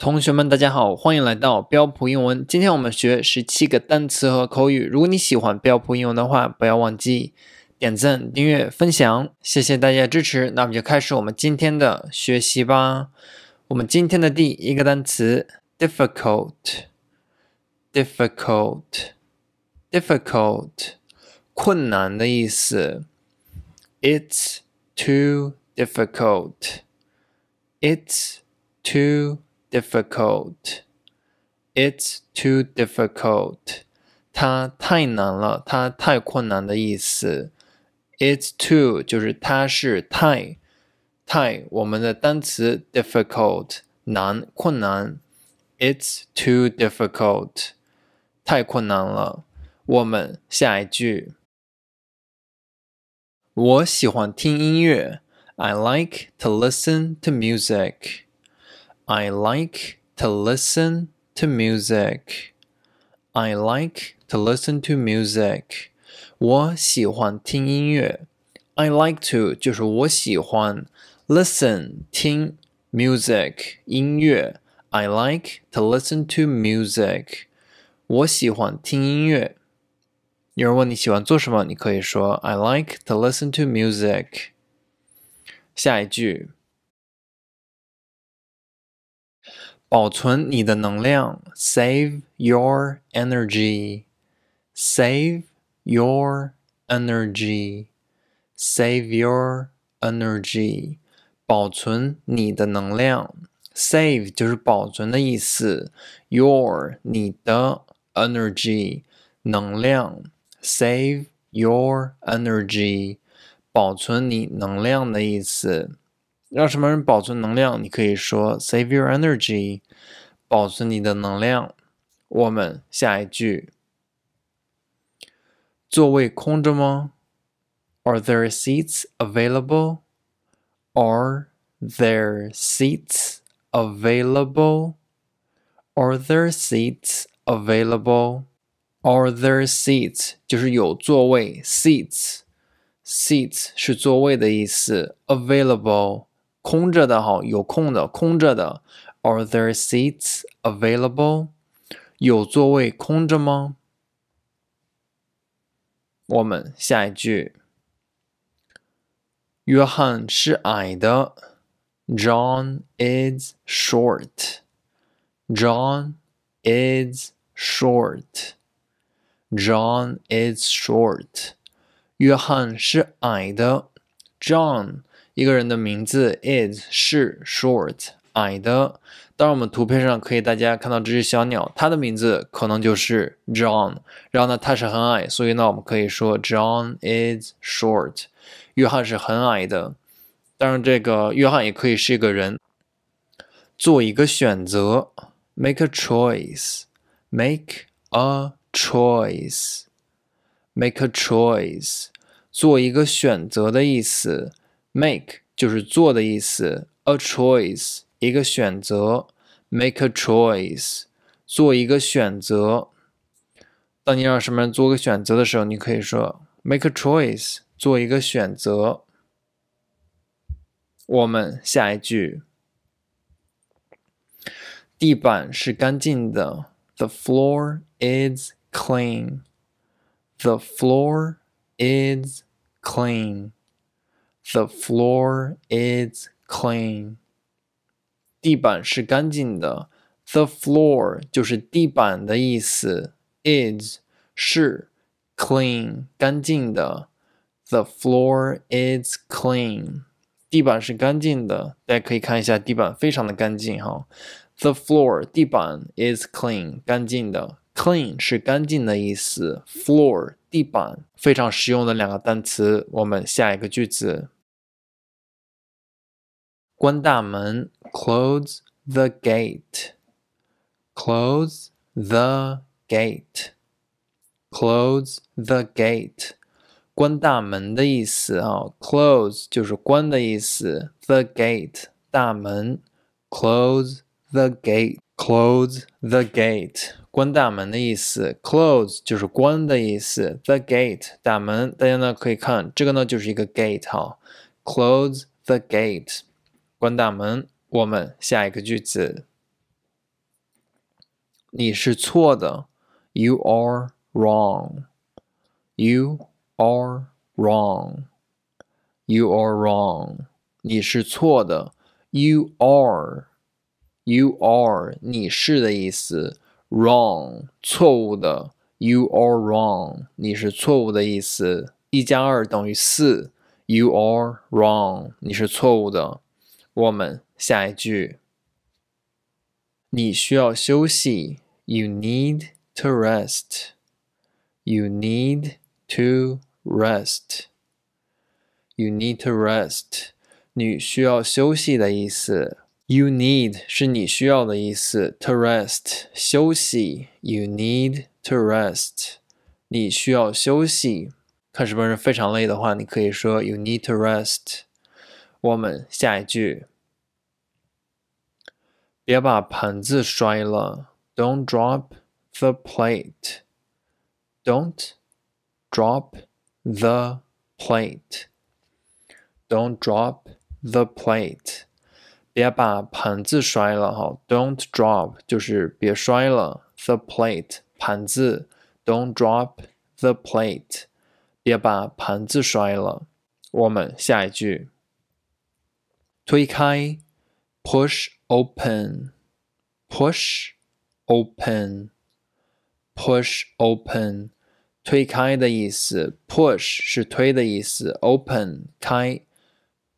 同学们，大家好，欢迎来到标普英文。今天我们学十七个单词和口语。如果你喜欢标普英文的话，不要忘记点赞、订阅、分享，谢谢大家支持。那我们就开始我们今天的学习吧。我们今天的第一个单词：difficult，difficult，difficult，困难的意思。It's too difficult. It's too. difficult. It's too difficult. 它太难了，它太困难的意思。It's too 就是它是太太我们的单词 difficult 难困难。It's too difficult，太困难了。我们下一句。我喜欢听音乐。I like to listen to music. I like to listen to music. I like to listen to music. 我喜欢听音乐。I like to 就是我喜欢 listen 听 music 音乐. I like to listen to music. music。我喜欢听音乐。有人问你喜欢做什么，你可以说 I like to listen to music。下一句。保存你的能量，save your energy，save your energy，save your energy，保存你的能量，save 就是保存的意思，your 你的 energy 能量，save your energy，保存你能量的意思。让什么人保存能量？你可以说 "save your energy"，保存你的能量。我们下一句。座位空着吗？Are there seats available? Are there seats available? Are there seats available? Are there seats？就是有座位，seats，seats 是座位的意思，available。空着的哈，有空的，空着的。Are there seats available？有座位空着吗？我们下一句。约翰是矮的，John is short。John is short. John is short. 一个人的名字 is 是 short 矮的。当然，我们图片上可以大家看到这只小鸟，它的名字可能就是 John。然后呢，它是很矮，所以呢，我们可以说 John is short。约翰是很矮的。当然，这个约翰也可以是一个人。做一个选择，make a choice，make a choice，make a choice，做一个选择的意思。Make 就是做的意思，a choice 一个选择，make a choice 做一个选择。当你让什么人做个选择的时候，你可以说 make a choice 做一个选择。我们下一句，地板是干净的，the floor is clean，the floor is clean。The floor is clean. 地板是干净的。The floor 就是地板的意思，is 是 clean 干净的。The floor is clean，地板是干净的。大家可以看一下，地板非常的干净哈。The floor 地板 is clean 干净的，clean 是干净的意思，floor 地板非常实用的两个单词。我们下一个句子。关大门，close the gate，close the gate，close the gate。关大门的意思啊，close 就是关的意思，the gate close the gate，close the gate, 就是关的意思，the gate 大门，大家呢可以看这个呢就是一个 gate 哈，close the gate。关大门。我们下一个句子，你是错的，You are wrong. You are wrong. You are wrong. 你是错的，You are. You are 你是的意思，wrong 错误的，You are wrong 你是错误的意思。一加二等于四，You are wrong 你是错误的。我们下一句，你需要休息，You need to rest. You need to rest. You need to rest. 你需要休息的意思。You need 是你需要的意思。To rest 休息。You need to rest. 你需要休息。看是不是非常累的话，你可以说 You need to rest。我们下一句。别把盘子摔了。Don't drop the plate. Don't drop the plate. Don't drop the plate. 别把盘子摔了哈。Don't drop 就是别摔了 the plate 盘子。Don't drop the plate. 别把盘子摔了。我们下一句，推开，push open, push open, push open，推开的意思。push 是推的意思，open 开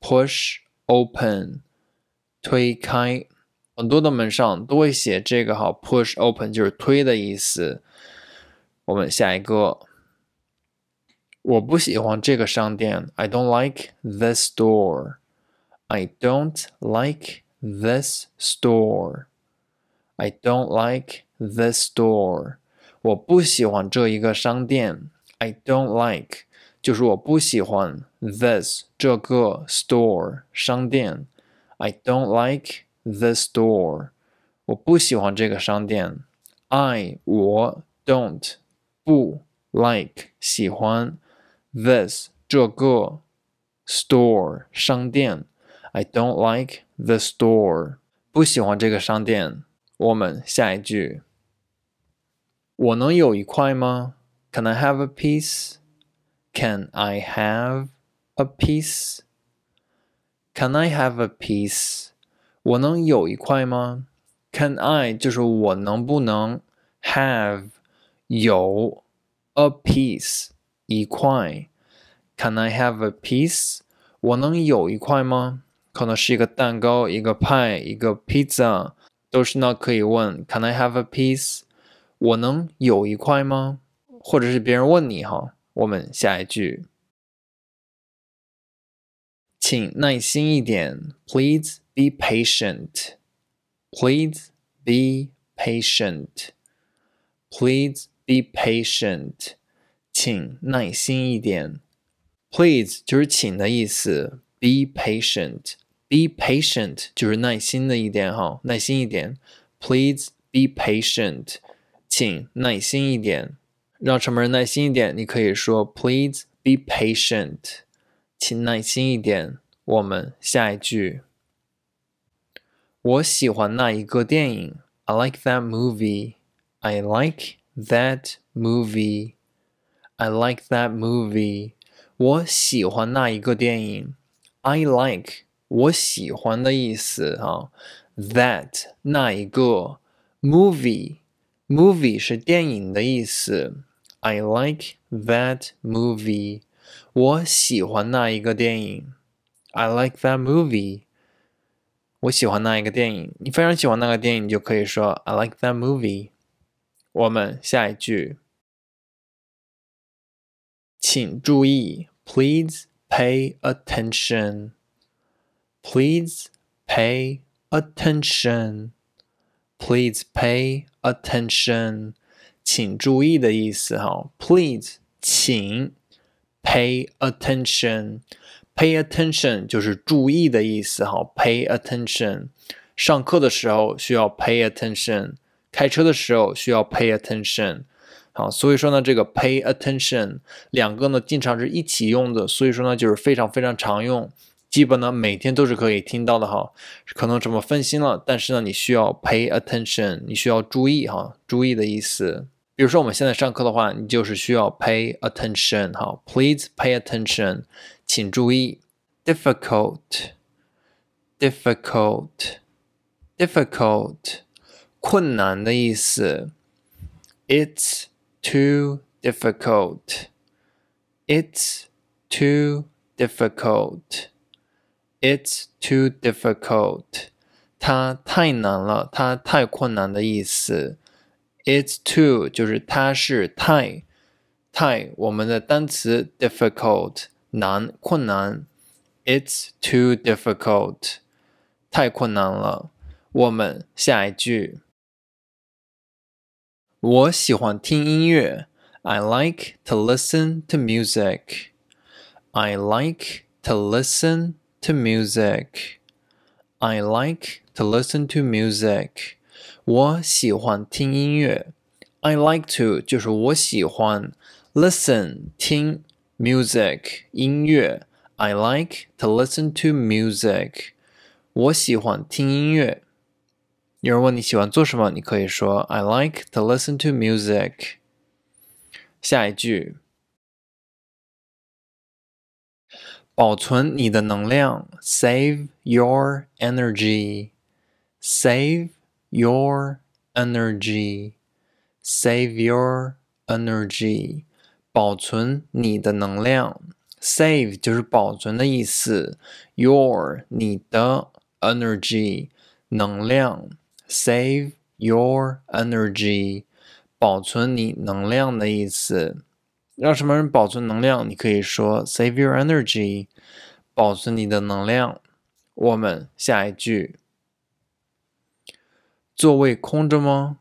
，push open，推开。很多的门上都会写这个哈，push open 就是推的意思。我们下一个，我不喜欢这个商店。I don't like this store. I don't like this store. I don't like this store. 我不喜欢这一个商店。I don't like 就是我不喜欢 this 这个 store 商店。I don't like this store. 我不喜欢这个商店。I 我 don't 不 like 喜欢 this 这个 store 商店。I don't like the store. 不喜欢这个商店。我们下一句。我能有一块吗？Can I have a piece? Can I have a piece? Can I have a piece? 我能有一块吗？Can I 就是我能不能 have 有 a piece 一块？Can I have a piece? 我能有一块吗？可能是一个蛋糕、一个派、一个 pizza，都是那可以问 Can I have a piece？我能有一块吗？或者是别人问你哈，我们下一句，请耐心一点，Please be patient。Please be patient. Please be patient. 就是请的意思。Be patient be patient, 就是耐心的一点哈，耐心一点。Please be patient，请耐心一点，让什么人耐心一点？你可以说 Please be patient，请耐心一点。我们下一句，我喜欢那一个电影。I like that movie. I like that movie. I like that movie. 我喜欢那一个电影。I like 我喜欢的意思啊，that 那一个 movie，movie 是电影的意思。I like that movie，我喜欢那一个电影。I like that movie，我喜欢那一个电影。你非常喜欢那个电影，就可以说 I like that movie。我们下一句，请注意，请注意。Please pay attention。Please pay attention. Please pay attention. 请注意的意思，哈。Please，请 pay attention. Pay attention 就是注意的意思，哈。Pay attention. 上课的时候需要 pay attention，开车的时候需要 pay attention，好，所以说呢，这个 pay attention 两个呢经常是一起用的，所以说呢就是非常非常常用。基本呢，每天都是可以听到的哈，可能什么分心了，但是呢，你需要 pay attention，你需要注意哈，注意的意思。比如说我们现在上课的话，你就是需要 pay attention 哈，please pay attention，请注意。difficult，difficult，difficult，困难的意思。It's too difficult. It's too difficult. It's too difficult. difficult，它太难了，它太困难的意思。It's too 就是它是太太我们的单词 difficult 难困难。It's too difficult，太困难了。我们下一句。我喜欢听音乐。I like to listen to music. I like to listen to music. I like to listen to music. 我喜欢听音乐。I like to 就是我喜欢 listen 听 music 音乐. I like to listen to music. 我喜欢听音乐。有人问你喜欢做什么，你可以说 I like to listen to music。下一句。保存你的能量，save your energy，save your energy，save your energy，保存你的能量，save 就是保存的意思，your 你的 energy 能量，save your energy，保存你能量的意思。让什么人保存能量？你可以说 “save your energy”，保存你的能量。我们下一句：座位空着吗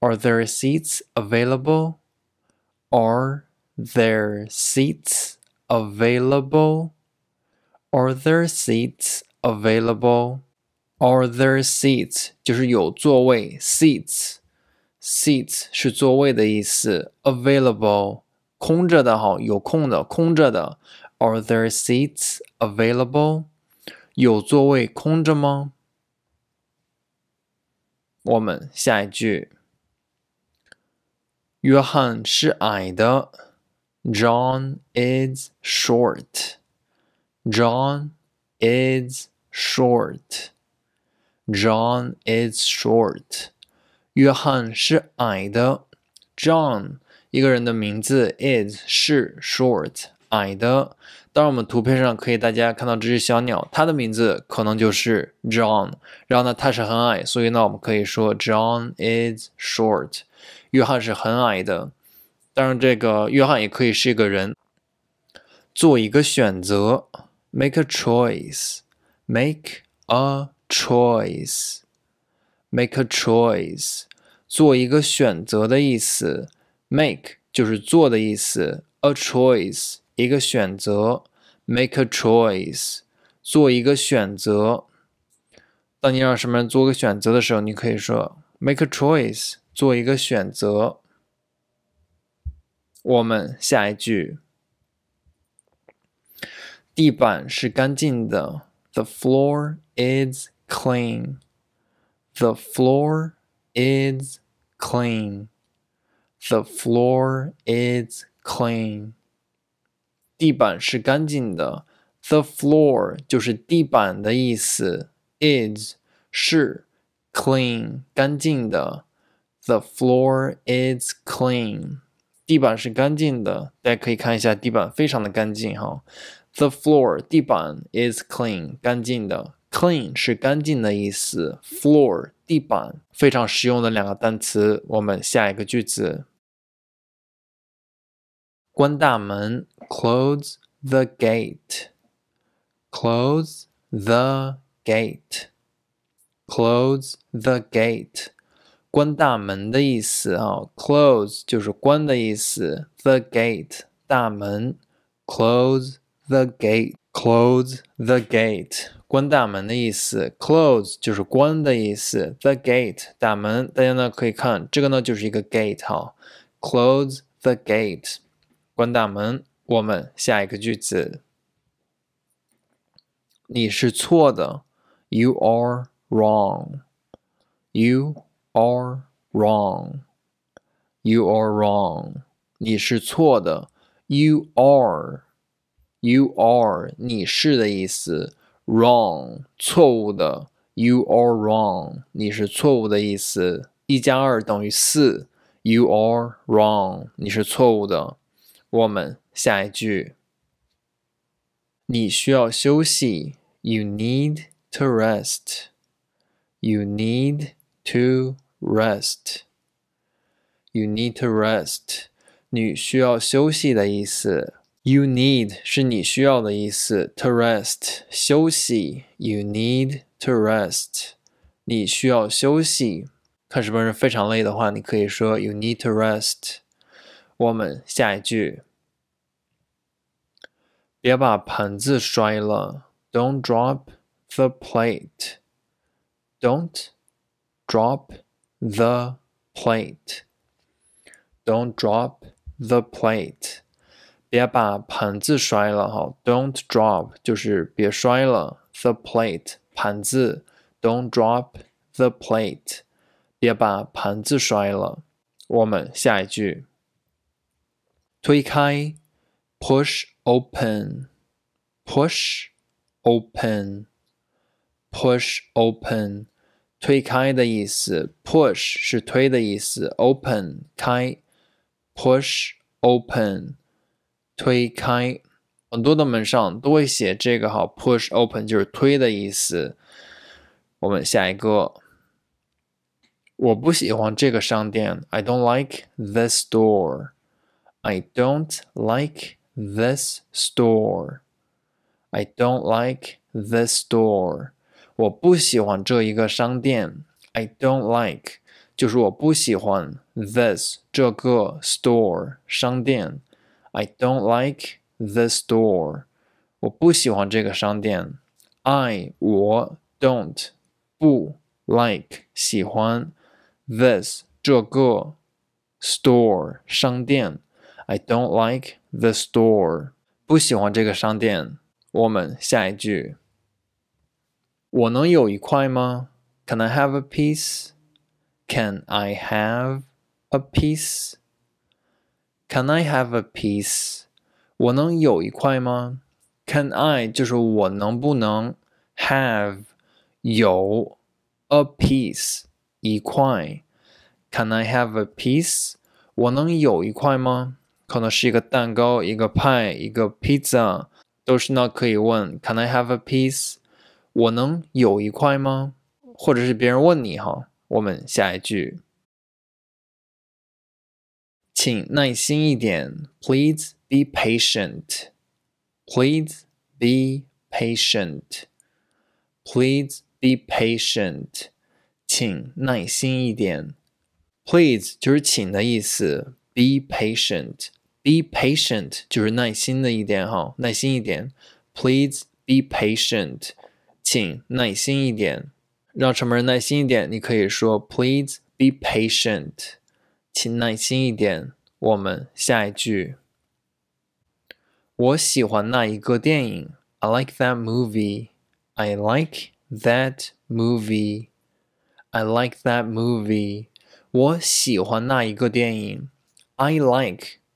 ？Are there seats available？Are there seats available？Are there seats available？Are there seats？就是有座位，seats，seats 是座位的意思，available。空着的哈，有空的，空着的。Are there seats available？有座位空着吗？我们下一句。约翰是矮的，John is short。John is short。John is short。约翰是矮的，John 一个人的名字 is 是 short 矮的。当然，我们图片上可以大家看到这只小鸟，它的名字可能就是 John。然后呢，它是很矮，所以呢，我们可以说 John is short，约翰是很矮的。当然，这个约翰也可以是一个人。做一个选择，make a choice，make a choice，make a choice，做一个选择的意思。Make 就是做的意思，a choice 一个选择，make a choice 做一个选择。当你让什么人做个选择的时候，你可以说 make a choice 做一个选择。我们下一句，地板是干净的，the floor is clean，the floor is clean。The floor is clean。地板是干净的。The floor 就是地板的意思。Is 是 clean 干净的。The floor is clean。地板是干净的。大家可以看一下，地板非常的干净哈。The floor 地板 is clean 干净的。Clean 是干净的意思。Floor 地板非常实用的两个单词。我们下一个句子。关大门，close the gate，close the gate，close the gate，关大门的意思啊，close 就是关的意思，the gate close the gate，close the gate，关大门的意思，close 就是关的意思，the gate 大门，大家呢可以看这个呢就是一个 gate 哈，close the gate。关大门。我们下一个句子，你是错的，You are wrong. You are wrong. You are wrong. 你是错的。You are. You are 你是的意思，wrong 错误的，You are wrong 你是错误的意思。一加二等于四，You are wrong 你是错误的。我们下一句，你需要休息。You need to rest. You need to rest. You need to rest. 你需要休息的意思。You need 是你需要的意思。To rest，休息。You need to rest. 你需要休息。看是不是非常累的话，你可以说 You need to rest. 我们下一句，别把盘子摔了。Don't drop the plate. Don't drop the plate. Don't drop the plate. 别把盘子摔了哈。Don't drop 就是别摔了。The plate 盘子。Don't drop the plate. 别把盘子摔了。我们下一句。推开，push open，push open, open，推开的意思。push 是推的意思，open 开，push open，推开。很多的门上都会写这个哈，push open 就是推的意思。我们下一个，我不喜欢这个商店。I don't like this store. I don't like this store. I don't like this store. 我不喜欢这一个商店。I don't like 就是我不喜欢 this 这个 store 商店。I don't like this store。我不喜欢这个商店。I 我 don't 不 like 喜欢 this 这个 store 商店。I don't like the store. 不喜欢这个商店。我们下一句。我能有一块吗？Can I have a piece? Can I have a piece? Can I have a piece? 我能有一块吗？Can I 就是我能不能 have 有 a piece 一块？Can I have a piece? 我能有一块吗？可能是一个蛋糕、一个派、一个 pizza，都是那可以问 Can I have a piece？我能有一块吗？或者是别人问你哈，我们下一句，请耐心一点，Please be patient。Please be patient. Please be patient. 就是请的意思。Be patient be patient 就是耐心的一点哈，耐心一点。Please be patient，请耐心一点，让什么人耐心一点？你可以说 Please be patient，请耐心一点。我们下一句，我喜欢那一个电影。I like that movie. I like that movie. I like that movie. 我喜欢那一个电影。I like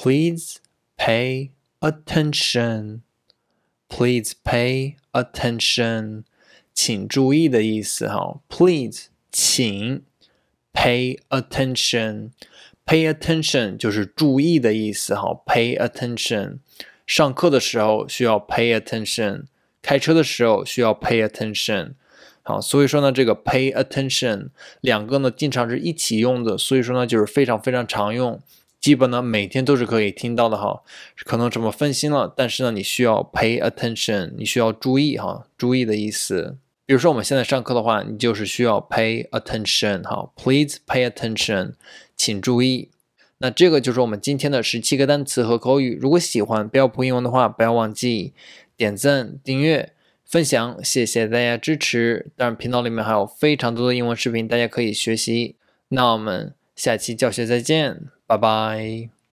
Please pay attention. Please pay attention. 请注意的意思哈。Please，请 pay attention。Pay attention 就是注意的意思哈。Pay attention。上课的时候需要 pay attention，开车的时候需要 pay attention。好，所以说呢，这个 pay attention 两个呢经常是一起用的，所以说呢就是非常非常常用。基本呢每天都是可以听到的哈，可能什么分心了，但是呢你需要 pay attention，你需要注意哈，注意的意思。比如说我们现在上课的话，你就是需要 pay attention 哈，please pay attention，请注意。那这个就是我们今天的十七个单词和口语。如果喜欢标普英文的话，不要忘记点赞、订阅、分享，谢谢大家支持。当然，频道里面还有非常多的英文视频，大家可以学习。那我们下期教学再见。拜拜。